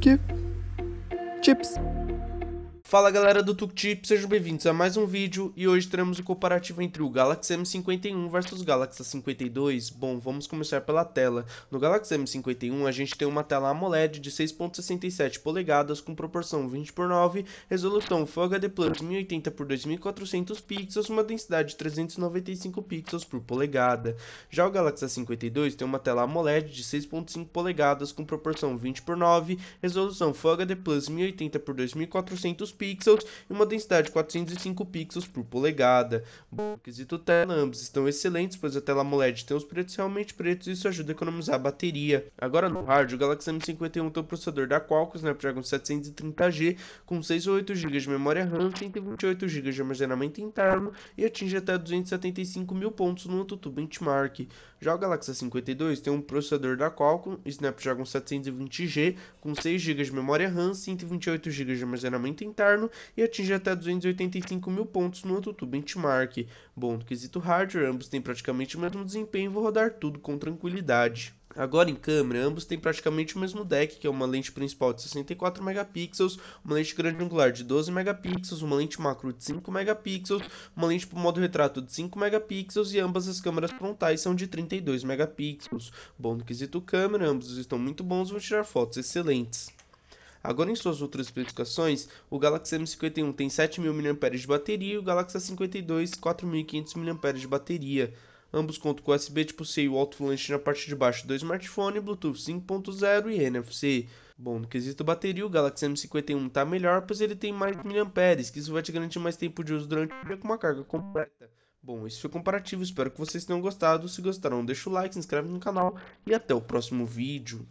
chips. Fala galera do TukTip, sejam bem-vindos a mais um vídeo e hoje teremos o um comparativo entre o Galaxy M51 versus o Galaxy A52. Bom, vamos começar pela tela. No Galaxy M51 a gente tem uma tela AMOLED de 6.67 polegadas com proporção 20 por 9, resolução Full HD Plus 1080 por 2400 pixels, uma densidade de 395 pixels por polegada. Já o Galaxy A52 tem uma tela AMOLED de 6.5 polegadas com proporção 20 por 9, resolução Full HD Plus 1080 por 2400 pixels pixels e uma densidade de 405 pixels por polegada. Bom, o quesito ambos estão excelentes, pois a tela AMOLED tem os pretos realmente pretos e isso ajuda a economizar a bateria. Agora no hardware, o Galaxy M51 tem o processador da Qualcomm Snapdragon 730G com 6 ou 8 GB de memória RAM, 128 GB de armazenamento interno e atinge até 275 mil pontos no Antutu Benchmark. Já o Galaxy 52 tem um processador da Qualcomm Snapdragon 720G com 6 GB de memória RAM, 128 GB de armazenamento interno externo e atinge até 285 mil pontos no Antutu Benchmark. Bom, no quesito hardware, ambos têm praticamente o mesmo desempenho e vou rodar tudo com tranquilidade. Agora em câmera, ambos têm praticamente o mesmo deck, que é uma lente principal de 64 megapixels, uma lente grande angular de 12 megapixels, uma lente macro de 5 megapixels, uma lente para modo retrato de 5 megapixels e ambas as câmeras frontais são de 32 megapixels. Bom no quesito câmera, ambos estão muito bons, e vão tirar fotos excelentes. Agora, em suas outras especificações, o Galaxy M51 tem 7.000 mAh de bateria e o Galaxy A52 4.500 mAh de bateria. Ambos contam com USB tipo C e o alto-falante na parte de baixo do smartphone, Bluetooth 5.0 e NFC. Bom, no quesito bateria, o Galaxy M51 está melhor, pois ele tem mais mAh que isso vai te garantir mais tempo de uso durante o dia com uma carga completa. Bom, esse foi o comparativo, espero que vocês tenham gostado. Se gostaram, deixa o like, se inscreve no canal e até o próximo vídeo.